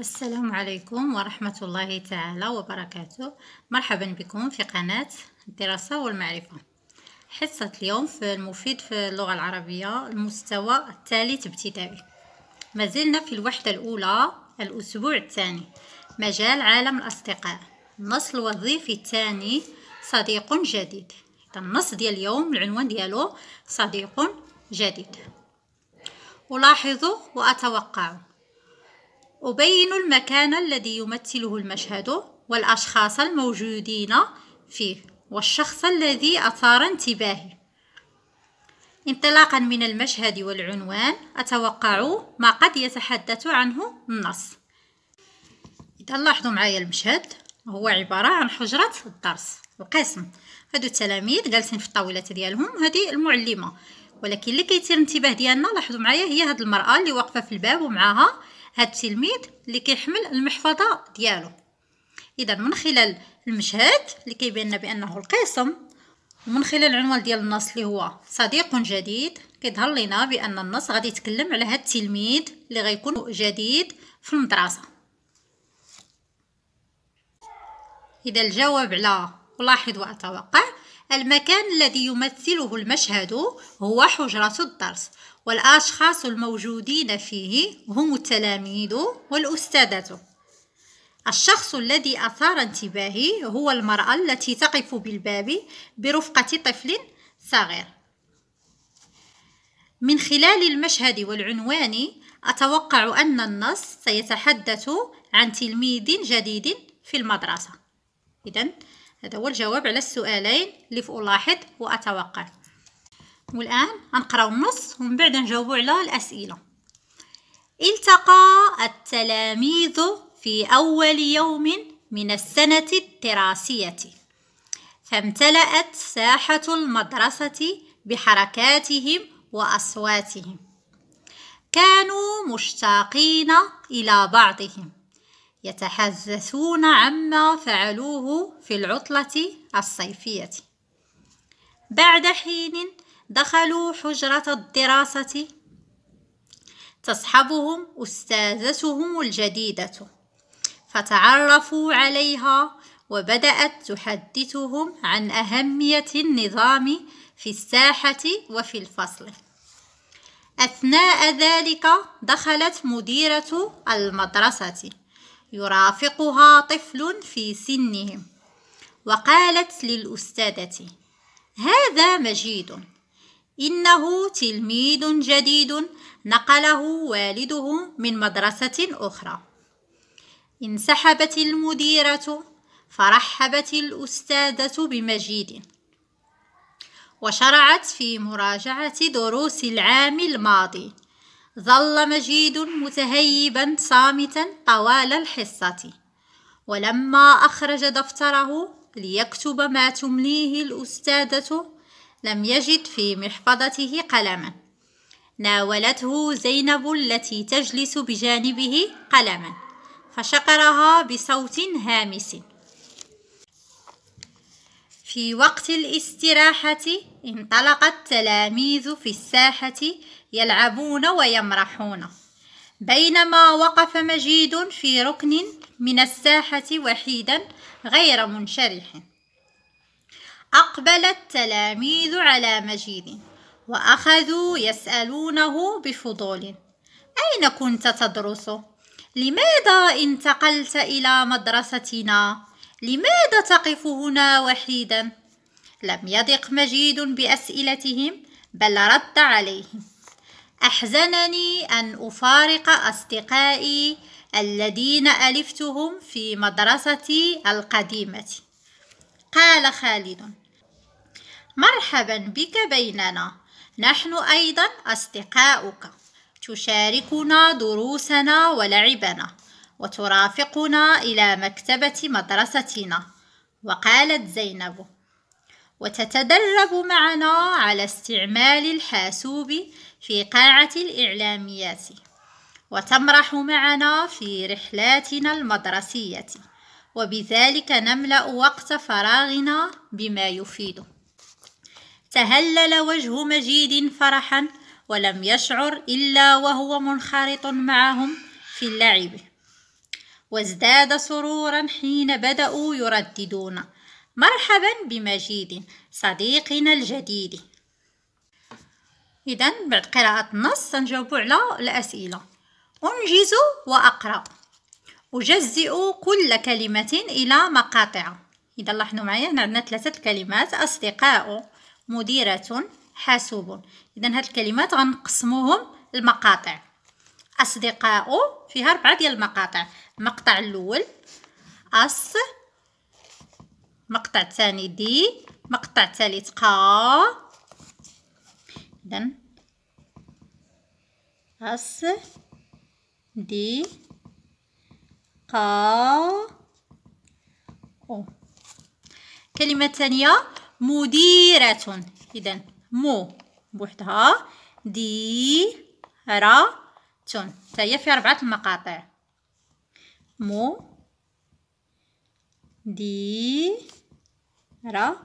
السلام عليكم ورحمة الله تعالى وبركاته مرحبا بكم في قناة الدراسة والمعرفة حصة اليوم في المفيد في اللغة العربية المستوى الثالث ابتدائي مازلنا في الوحدة الأولى الأسبوع الثاني مجال عالم الأصدقاء النص الوظيفي الثاني صديق جديد النص ديال اليوم العنوان ديالو صديق جديد ألاحظ وأتوقع أبين المكان الذي يمثله المشهد والأشخاص الموجودين فيه والشخص الذي أثار انتباهي انطلاقا من المشهد والعنوان أتوقع ما قد يتحدث عنه النص إذا لاحظوا معايا المشهد هو عبارة عن حجرة الدرس القسم هادو التلاميذ جالسين في الطاولة ديالهم هذه المعلمة ولكن اللي كيثير الانتباه ديالنا لاحظوا معايا هي هاد المرأة اللي واقفة في الباب ومعاها هاد التلميذ اللي كيحمل المحفظه ديالو اذا من خلال المشهد اللي كيبين لنا بانه القسم ومن خلال العنوان ديال النص اللي هو صديق جديد كيظهر لنا بان النص غادي يتكلم على هاد التلميذ اللي غيكون جديد في المدرسه اذا الجواب على الاحظ واتوقع المكان الذي يمثله المشهد هو حجره الدرس والأشخاص الموجودين فيه هم التلاميذ والأستاذة الشخص الذي أثار انتباهي هو المرأة التي تقف بالباب برفقة طفل صغير من خلال المشهد والعنوان أتوقع أن النص سيتحدث عن تلميذ جديد في المدرسة إذا هذا هو الجواب على السؤالين اللي ألاحظ وأتوقع والآن غنقراو النص ومن بعد نجاوبو على الأسئلة التقى التلاميذ في أول يوم من السنة الدراسية فامتلأت ساحة المدرسة بحركاتهم وأصواتهم كانوا مشتاقين إلى بعضهم يتحدثون عما فعلوه في العطلة الصيفية بعد حين دخلوا حجرة الدراسة تصحبهم أستاذتهم الجديدة فتعرفوا عليها وبدأت تحدثهم عن أهمية النظام في الساحة وفي الفصل أثناء ذلك دخلت مديرة المدرسة يرافقها طفل في سنهم وقالت للأستاذة هذا مجيد إنه تلميذ جديد نقله والده من مدرسة أخرى انسحبت المديرة فرحبت الأستاذة بمجيد وشرعت في مراجعة دروس العام الماضي ظل مجيد متهيبا صامتا طوال الحصة ولما أخرج دفتره ليكتب ما تمليه الأستاذة لم يجد في محفظته قلما ناولته زينب التي تجلس بجانبه قلما فشقرها بصوت هامس في وقت الاستراحة انطلق التلاميذ في الساحة يلعبون ويمرحون بينما وقف مجيد في ركن من الساحة وحيدا غير منشرح أقبل التلاميذ على مجيد وأخذوا يسألونه بفضول أين كنت تدرس؟ لماذا انتقلت إلى مدرستنا؟ لماذا تقف هنا وحيدا؟ لم يضق مجيد بأسئلتهم بل رد عليهم أحزنني أن أفارق أصدقائي الذين ألفتهم في مدرستي القديمة قال خالد مرحبا بك بيننا نحن أيضا أصدقاؤك تشاركنا دروسنا ولعبنا وترافقنا إلى مكتبة مدرستنا وقالت زينب وتتدرب معنا على استعمال الحاسوب في قاعة الإعلاميات وتمرح معنا في رحلاتنا المدرسية وبذلك نملأ وقت فراغنا بما يفيده تهلل وجه مجيد فرحا ولم يشعر إلا وهو منخرط معهم في اللعب وازداد سرورا حين بدأوا يرددون مرحبا بمجيد صديقنا الجديد إذا بعد قراءة النص سنجاوبوا على الأسئلة أنجز وأقرأ أجزئ كل كلمة إلى مقاطع إذا لاحظوا معايا هنا عندنا ثلاثة كلمات أصدقاء مديرة حاسوب إذا هاد الكلمات غنقسموهم المقاطع أصدقاء فيها ربعة ديال المقاطع المقطع الأول أص المقطع الثاني دي المقطع الثالث قا إذا أص دي قا أو الكلمة ثانية مديرة إذا مو بوحدها دي را تون هي طيب، فيها ربعة المقاطع مو دي را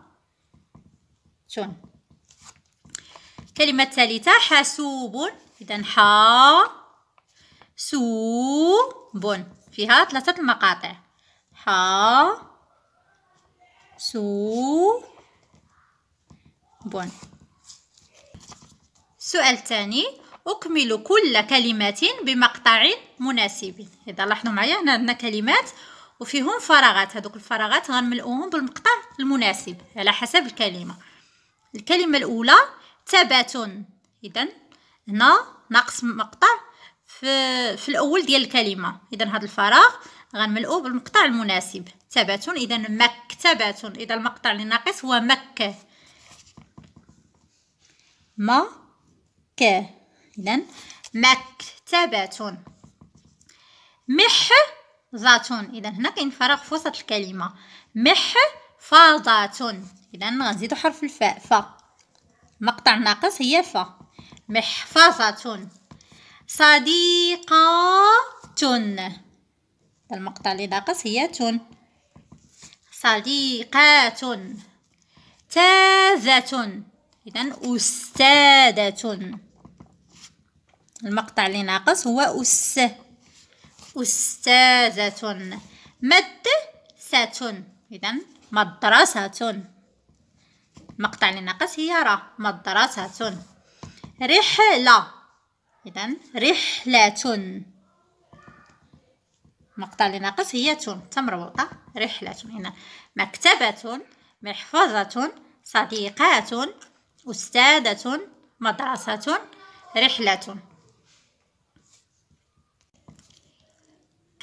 تون الكلمة ثالثة حاسوب إذا حا سوب فيها ثلاثة المقاطع حا سوب بون السؤال الثاني أكمل كل كلمة بمقطع مناسب إذا لاحظوا معايا هنا عندنا كلمات وفيهم فراغات هذوك الفراغات غنملؤوهم بالمقطع المناسب على حسب الكلمة الكلمة الأولى تبات إذا هنا ناقص مقطع في, في الأول ديال الكلمة إذا هذا الفراغ غنملؤوه بالمقطع المناسب تبات إذا مكتبة إذا المقطع اللي ناقص هو مكة مك إذا مكتبة محفظة إذا هنا كاين فراغ في وسط الكلمة محفظة إذا غنزيدو حرف الفاء فا مقطع ناقص هي فا محفظة صديقة المقطع اللي ناقص هي ت صديقات تازة اذا استاذة المقطع اللي ناقص هو اس استاذه مدسه اذا مدرسه المقطع اللي ناقص هي را مدرسه رحله اذا رحله المقطع اللي ناقص هي تون تمربوطة رحلة إذا مكتبة محفظة صديقات أستاذة مدرسة رحلة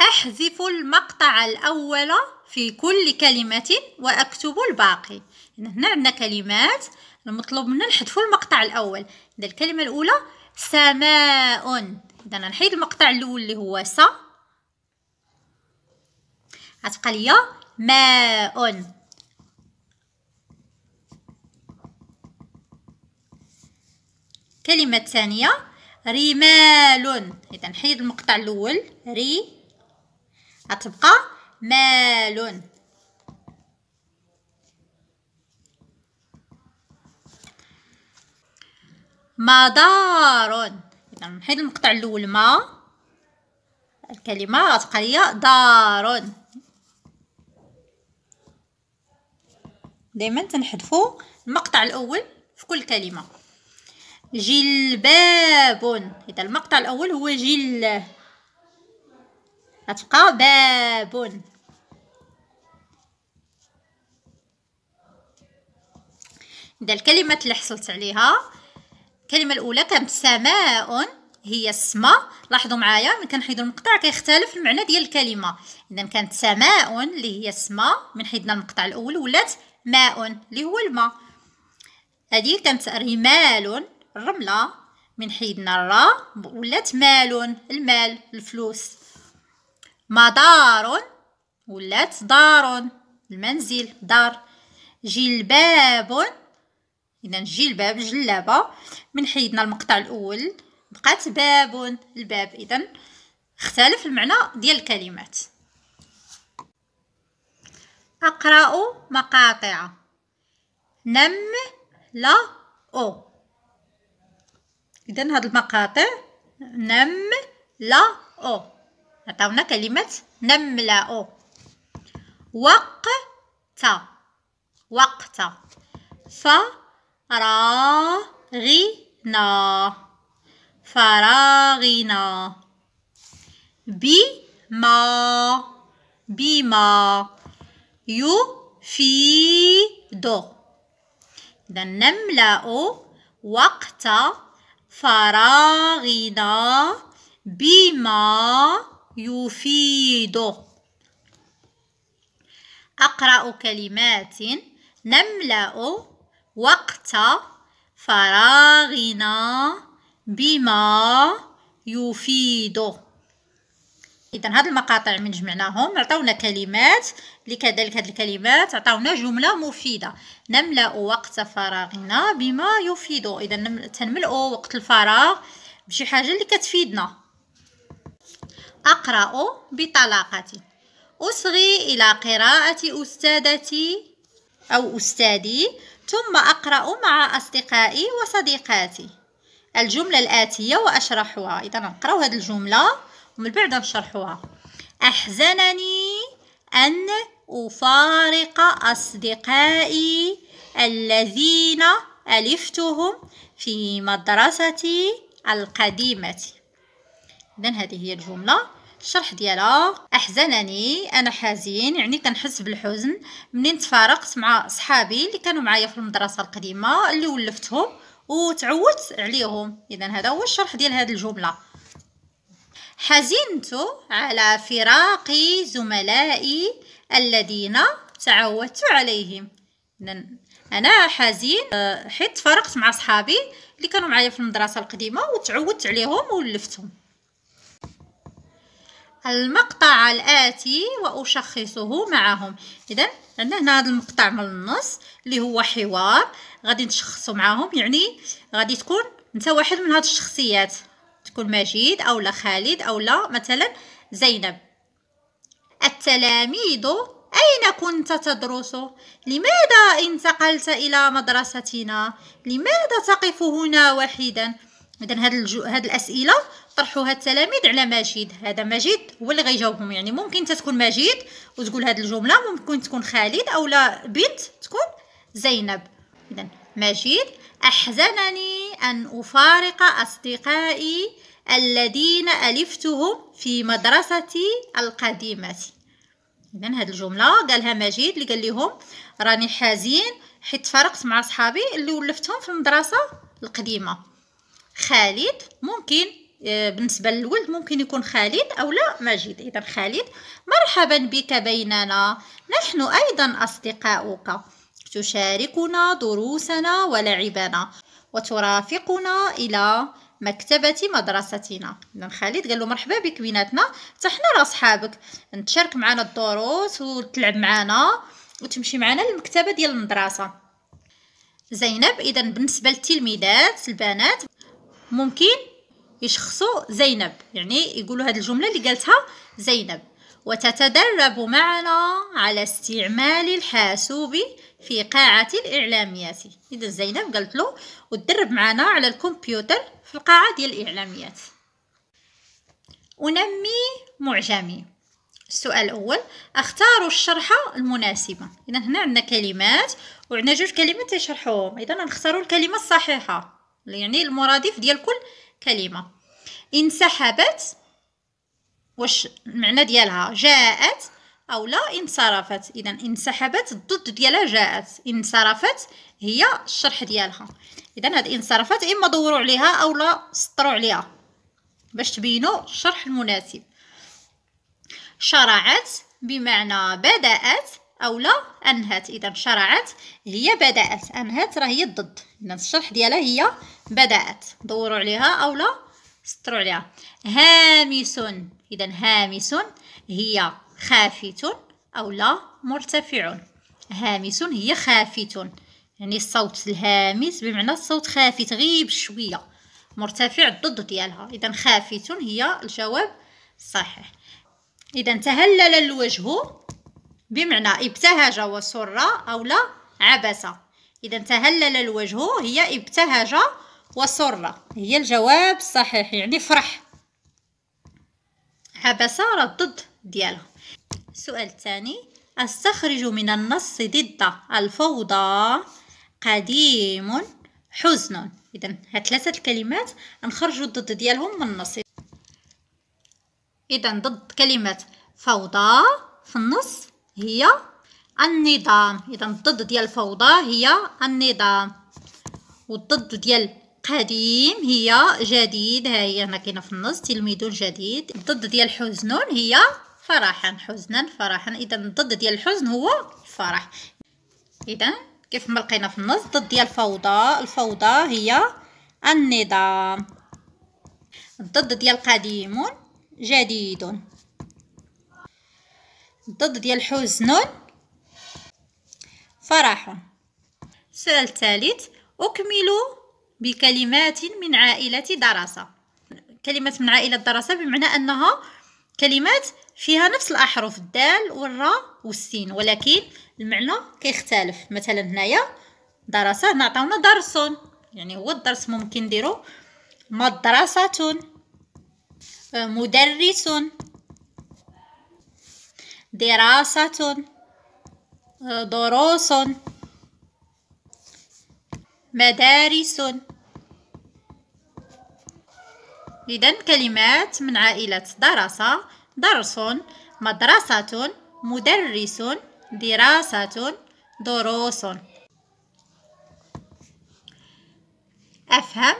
أحذف المقطع الأول في كل كلمة وأكتب الباقي هنا عندنا كلمات المطلوب منا نحذف المقطع الأول إذا الكلمة الأولى سماء إذا نحيد المقطع الأول اللي هو س غتبقى ليا ماء كلمة ثانية رمال إذا نحيد المقطع الأول ري غتبقى مال مدار إذا نحيد المقطع الأول ما الكلمة غتبقى هي دار دايما تنحذفو المقطع الأول في كل كلمة جلباب إذا المقطع الأول هو جل غتبقى باب إذا الكلمات اللي حصلت عليها الكلمة الأولى كانت سماء هي السما لاحظوا معايا من كنحيدو المقطع كيختلف المعنى ديال الكلمة إذا كانت سماء اللي هي السما من حيدنا المقطع الأول ولات ماء اللي هو الماء هذه كانت رمال الرملة من حيدنا الرا ولات مال المال الفلوس مدار ولات دار المنزل دار جلباب اذا جلباب جلابه من حيدنا المقطع الاول بقات باب الباب اذا اختلف المعنى ديال الكلمات اقرا مقاطع نم لا او اذا هاد المقاطع نم لا او عطاونا كلمه لا او وقت وقت فراغنا فراغنا بما بما يفيد إذا نملأ وقت فراغنا بما يفيد أقرأ كلمات نملأ وقت فراغنا بما يفيد اذا هاد المقاطع من جمعناهم عطاونا كلمات كذلك هاد الكلمات عطاونا جمله مفيده نملا وقت فراغنا بما يفيد اذا تنملا وقت الفراغ بشي حاجه اللي كتفيدنا اقرا بطلاقتي اصغي الى قراءه استاذتي او استاذي ثم اقرا مع اصدقائي وصديقاتي الجمله الاتيه واشرحها اذا نقراو هاد الجمله ومن بعد نشرحوها أحزنني أن أفارق أصدقائي الذين ألفتهم في مدرستي القديمة إذا هذه هي الجملة الشرح ديالها أحزنني أنا حزين يعني كنحس بالحزن منين تفارقت مع صحابي اللي كانوا معايا في المدرسة القديمة اللي ولفتهم وتعودت عليهم إذا هذا هو الشرح ديال هذه الجملة حزنت على فراق زملائي الذين تعودت عليهم انا حزين أه، حيت فرقت مع صحابي اللي كانوا معايا في المدرسه القديمه وتعودت عليهم ولفتهم المقطع الاتي واشخصه معهم اذا عندنا هنا هذا المقطع من النص اللي هو حوار غادي نشخصه معاهم يعني غادي تكون انت واحد من هاد الشخصيات تكون مجيد أو لا خالد أو لا مثلا زينب التلاميذ أين كنت تدرس؟ لماذا انتقلت إلى مدرستنا؟ لماذا تقف هنا وحيدا؟ إذا هاد, الجو... هاد الأسئلة طرحوها التلاميذ على مجيد هذا مجيد هو اللي غيجاوبهم يعني ممكن تكون مجيد وتقول هاد الجملة ممكن تكون خالد أو لا بنت تكون زينب إذا مجيد أحزنني أن أفارق أصدقائي الذين ألفتهم في مدرستي القديمة إذا هاد الجملة قالها مجيد اللي قال لهم راني حزين حيت فرقت مع صحابي اللي ولفتهم في المدرسة القديمة خالد ممكن آه، بالنسبة للولد ممكن يكون خالد أو لا مجيد إذا خالد مرحبا بك بيننا نحن أيضا أصدقاؤك تشاركنا دروسنا ولعبنا وترافقنا إلى مكتبة مدرستنا إذن خالد قال له مرحبا بك بيناتنا تحنا حنا راه صحابك تشارك معنا الدروس وتلعب معنا وتمشي معنا للمكتبة ديال المدرسة زينب إذا بالنسبة للتلميذات البنات ممكن يشخصوا زينب يعني يقولوا هذه الجملة اللي قالتها زينب وتتدرب معنا على استعمال الحاسوب في قاعة الإعلاميات إذا زينب قلت له وتدرب معنا على الكمبيوتر في القاعة ديال الإعلاميات أنمي معجمي السؤال الأول أختار الشرحة المناسبة إذا هنا عندنا كلمات وعندنا جوج كلمات تشرحوهم إذا نختار الكلمة الصحيحة يعني المرادف ديال كل كلمة انسحبت واش المعنى ديالها جاءت او لا انصرفت اذا انسحبت الضد ديالها جاءت انصرفت هي الشرح ديالها اذا هاد انصرفت اما دوروا عليها او لا سطروا عليها باش تبينوا الشرح المناسب شرعت بمعنى بدات او لا انهت اذا شرعت هي بدات انهت راه هي الضد اذا الشرح ديالها هي بدات دوروا عليها او لا سطروا عليها هامس اذا هامس هي خافت او لا مرتفع هامس هي خافت يعني الصوت الهامس بمعنى الصوت خافت غيب شويه مرتفع الضد ديالها اذا خافت هي الجواب الصحيح اذا تهلل الوجه بمعنى ابتهج وسر او لا عبس اذا تهلل الوجه هي ابتهج وسرة هي الجواب الصحيح يعني فرح حبسة راه الضد ديالها السؤال الثاني استخرج من النص ضد الفوضى قديم حزن اذا هاد ثلاثه الكلمات نخرجوا الضد ديالهم من النص اذا ضد كلمه فوضى في النص هي النظام اذا الضد ديال الفوضى هي النظام والضد ديال قديم هي جديد ها هي هنا كاينه في النص تلميذ جديد الضد ديال الحزن هي فرحا حزنا فرحا اذا الضد ديال الحزن هو الفرح اذا كيف ما لقينا في النص ضد ديال الفوضى الفوضى هي النظام الضد ديال قديم جديد الضد ديال حزن فرح السؤال الثالث اكملوا بكلمات من عائلة درس كلمة من عائلة درس بمعنى أنها كلمات فيها نفس الأحرف الدال والراء والسين ولكن المعنى كيختلف مثلا هنايا درس هنا عطاونا درس يعني هو الدرس ممكن نديرو مدرسة مدرس دراسة دروس مدارس إذا كلمات من عائلة درس درس مدرسة مدرس دراسة دروس أفهم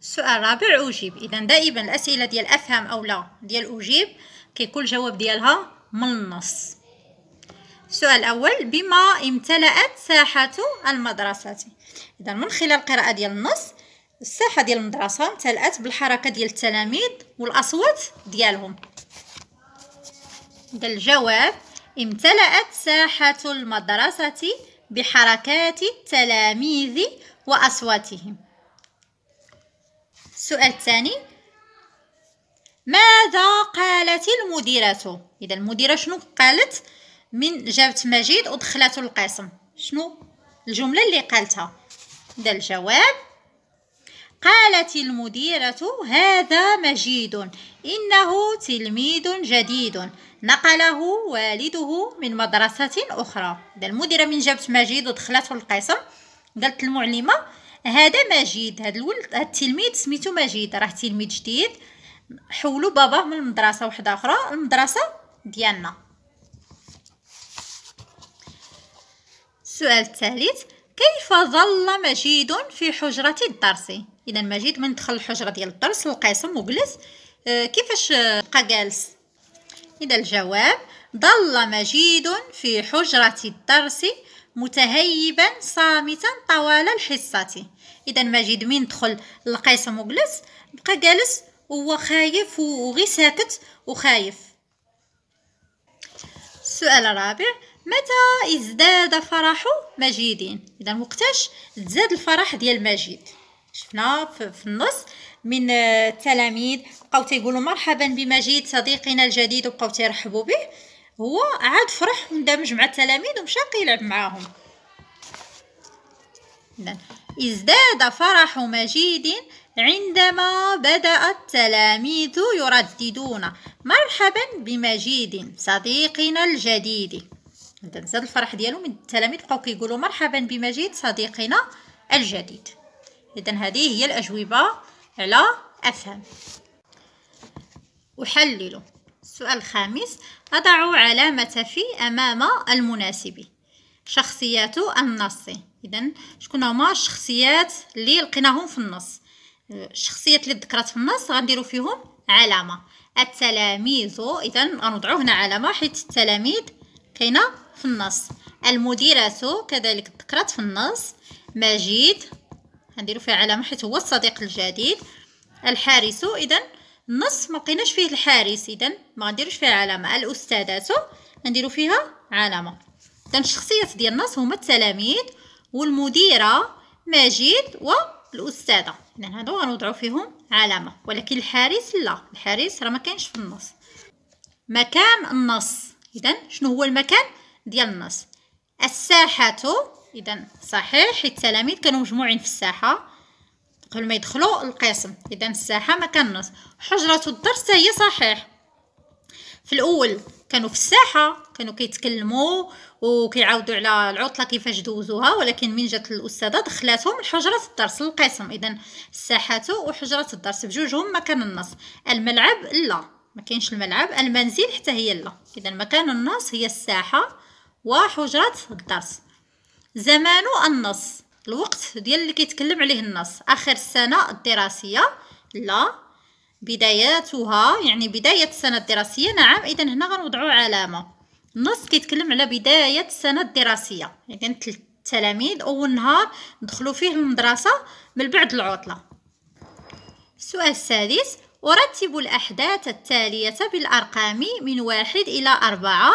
السؤال الرابع أجيب إذا دائما الأسئلة ديال أفهم أو لا ديال أجيب كيكون الجواب ديالها من النص السؤال الأول بما امتلأت ساحة المدرسة إذا من خلال القراءة ديال النص الساحه ديال المدرسه امتلأت بالحركه ديال التلاميذ والاصوات ديالهم قال الجواب امتلأت ساحة المدرسة بحركات التلاميذ وأصواتهم السؤال الثاني ماذا قالت المديرة إذا المديرة شنو قالت من جابت مجيد ودخلته القسم شنو الجملة اللي قالتها ده الجواب قالت المديرة هذا مجيد إنه تلميذ جديد نقله والده من مدرسة أخرى المديرة من جابت مجيد ودخلته القسم قالت المعلمة هذا مجيد هذا الولد التلميذ سميتو مجيد راه تلميذ جديد حولوا باباه من المدرسة واحدة أخرى المدرسة ديالنا السؤال الثالث كيف ظل مجيد في حجرة الدرس اذا مجيد من دخل الحجره ديال الدرس القاسم وجلس آه، كيفاش آه، بقى جالس اذا الجواب ظل مجيد في حجره الدرس متهيبا صامتا طوال الحصه اذا مجيد من دخل القاسم وجلس بقى جالس وهو خايف وغي ساكت وخايف السؤال الرابع متى ازداد فرح مجيد اذا وقتاش تزاد الفرح ديال مجيد شفنا في النص من آه، التلاميذ بقاو تيقولوا مرحبا بمجيد صديقنا الجديد وبقاو تيرحبوا به هو عاد فرح واندمج مع التلاميذ ومشى كيلعب معاهم اذا ازداد فرح مجيد عندما بدأ التلاميذ يرددون مرحبا بمجيد صديقنا الجديد زاد الفرح ديالهم التلاميذ بقاو كيقولوا مرحبا بمجيد صديقنا الجديد إذا هذه هي الأجوبة على أفهم أحلل السؤال الخامس أضع علامة في أمام المناسب شخصيات النص إذا شكون هما الشخصيات اللي لقيناهم في النص الشخصيات اللي ذكرت في النص غنديرو فيهم علامة التلاميذ إذا غنوضعو هنا علامة حيت التلاميذ كاينة في النص المديرة كذلك ذكرت في النص مجيد غنديرو فيها علامه حيت هو الصديق الجديد الحارس اذا النص ما لقيناش فيه الحارس اذا ما غنديروش فيها علامه الاستاذات غنديرو فيها علامه اذا الشخصيات ديال النص هما التلاميذ والمديره مجيد والاستاذه اذا هادو غنوضعو فيهم علامه ولكن الحارس لا الحارس راه ما كاينش في النص مكان النص اذا شنو هو المكان ديال النص الساحه اذا صحيح حيت التلاميذ كانوا مجموعين في الساحه قبل ما يدخلوا القسم اذا الساحه ما كانش حجره الدرس هي صحيح في الاول كانوا في الساحه كانوا كيتكلموا وكيعاودوا على العطله كيفاش دوزوها ولكن من جات الاستاذه دخلاتهم لحجره الدرس القسم اذا الساحه وحجره الدرس بجوجهم ما كان النص الملعب لا ما كاينش الملعب المنزل حتى هي لا اذا مكان النص هي الساحه وحجره الدرس زمان النص الوقت ديال اللي كيتكلم عليه النص اخر السنه الدراسيه لا بدايتها يعني بدايه السنه الدراسيه نعم اذا هنا غنوضعوا علامه النص كيتكلم على بدايه السنه الدراسيه يعني التلاميذ اول نهار دخلوا فيه المدرسه من بعد العطله السؤال السادس أرتب الأحداث التالية بالأرقام من واحد إلى أربعة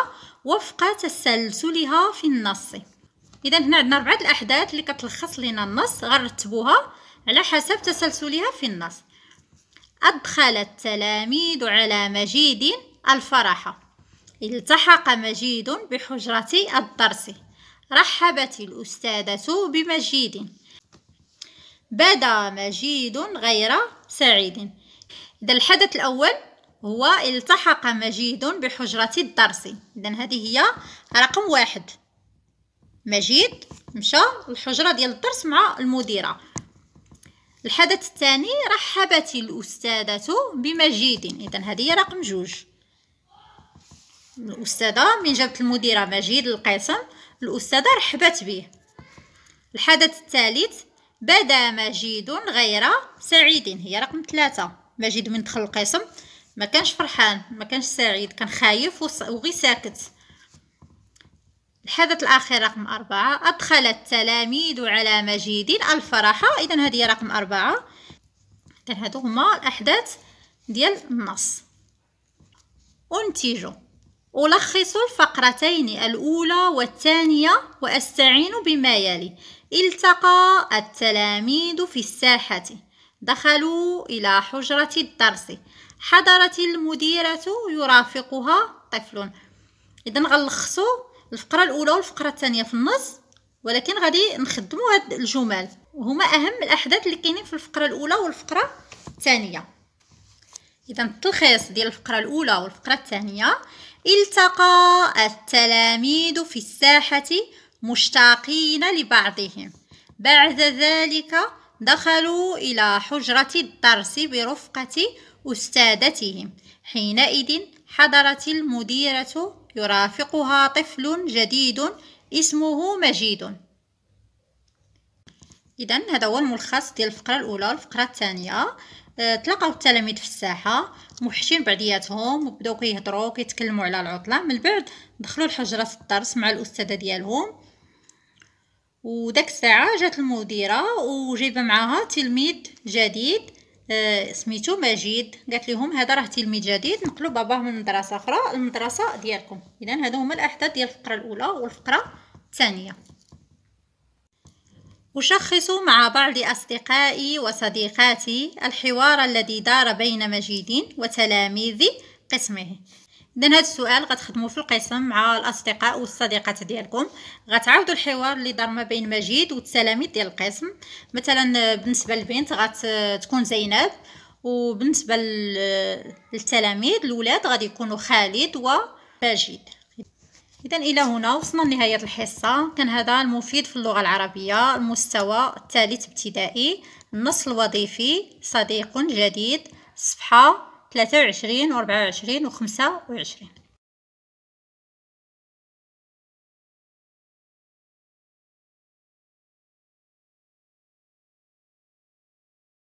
وفق تسلسلها في النص اذا هنا عندنا ربعه الاحداث اللي كتلخص لينا النص غنرتبوها على حسب تسلسلها في النص ادخل التلاميذ على مجيد الفرح التحق مجيد بحجره الدرس رحبت الاستاذه بمجيد بدا مجيد غير سعيد اذا الحدث الاول هو التحق مجيد بحجره الدرس اذا هذه هي رقم واحد مجيد مشى الحجرة ديال الدرس مع المديرة الحدث الثاني رحبت الأستاذة بمجيد إذا هذه رقم جوج الأستاذة من جابت المديرة مجيد القسم الأستاذة رحبت به الحدث الثالث بدا مجيد غير سعيد هي رقم ثلاثة مجيد من دخل القسم ما كانش فرحان ما كانش سعيد كان خايف وغي ساكت الحدث الأخير رقم أربعة أدخل التلاميذ على مجيد الفرحة إذا هذه رقم أربعة إذا هادو هما الأحداث ديال النص أنتج ألخص الفقرتين الأولى والثانية وأستعين بما يلي التقى التلاميذ في الساحة دخلوا إلى حجرة الدرس حضرت المديرة يرافقها طفل إذا غنلخصوا الفقرة الأولى والفقرة الثانية في النص ولكن غادي نخدموا هاد الجمل وهما أهم الأحداث اللي كاينين في الفقرة الأولى والفقرة الثانية إذا التلخيص ديال الفقرة الأولى والفقرة الثانية التقى التلاميذ في الساحة مشتاقين لبعضهم بعد ذلك دخلوا إلى حجرة الدرس برفقة أستاذتهم حينئذ حضرت المديرة يرافقها طفل جديد اسمه مجيد اذا هذا هو الملخص ديال الفقره الاولى والفقره الثانيه أه، تلاقاو التلاميذ في الساحه محشين بعضياتهم وبداو كيهضروا كيتكلموا على العطله من بعد دخلوا لحجره الدرس مع الاستاذه ديالهم وداك الساعه جات المديره وجايبه معاها تلميذ جديد آه سميتو مجيد قالت لهم هذا راه تلميذ جديد نقلوا باباه من مدرسه اخرى المدرسه ديالكم اذا هذو هما الاحداث ديال الفقره الاولى والفقره الثانيه أشخص مع بعض أصدقائي وصديقاتي الحوار الذي دار بين مجيد وتلاميذ قسمه اذا هذا السؤال غتخدموه في القسم مع الاصدقاء والصديقات ديالكم غتعاودوا الحوار اللي دار ما بين مجيد والتلاميذ ديال القسم مثلا بالنسبه للبنت غتكون زينب وبالنسبه للتلاميذ الاولاد غادي يكونوا خالد ومجيد اذا الى هنا وصلنا لنهايه الحصه كان هذا المفيد في اللغه العربيه المستوى الثالث ابتدائي النص الوظيفي صديق جديد صفحه ثلاثة وعشرين وربعة وعشرين وخمسة وعشرين